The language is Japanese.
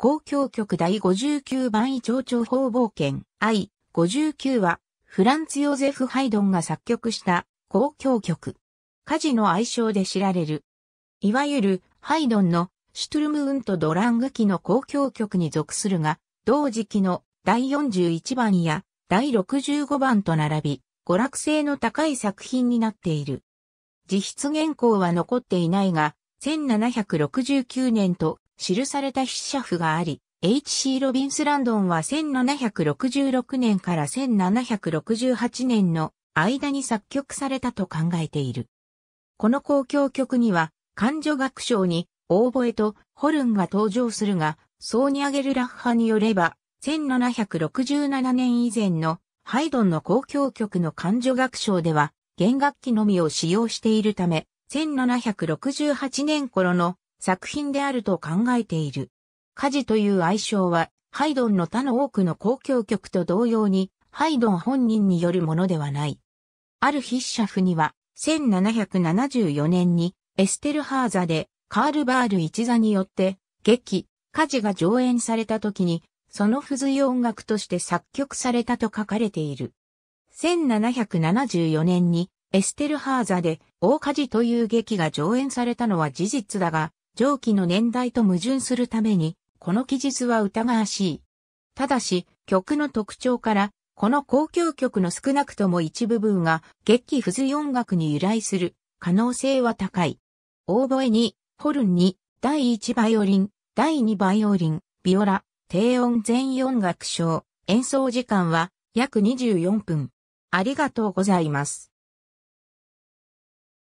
公共曲第59番位長長方冒険 I59 はフランツ・ヨゼフ・ハイドンが作曲した公共曲。火事の愛称で知られる。いわゆるハイドンのシュトゥルムウント・ドラング期の公共曲に属するが、同時期の第41番や第65番と並び、娯楽性の高い作品になっている。実質原稿は残っていないが、1769年と記された筆者譜があり、H.C. ロビンス・ランドンは1766年から1768年の間に作曲されたと考えている。この公共曲には、感情楽章に、オーボエとホルンが登場するが、ソーニアゲルラッハによれば、1767年以前のハイドンの公共曲の感情楽章では、弦楽器のみを使用しているため、1768年頃の作品であると考えている。火事という愛称は、ハイドンの他の多くの公共曲と同様に、ハイドン本人によるものではない。ある筆者譜には、1774年に、エステルハーザで、カールバール一座によって、劇、火事が上演された時に、その付随音楽として作曲されたと書かれている。1774年に、エステルハーザで、大火事という劇が上演されたのは事実だが、上記の年代と矛盾するために、この記述は疑わしい。ただし、曲の特徴から、この交響曲の少なくとも一部分が、劇記不随音楽に由来する可能性は高い。オーボエに、ホルンに、第1バイオリン、第2バイオリン、ビオラ、低音全4楽章、演奏時間は約24分。ありがとうございます。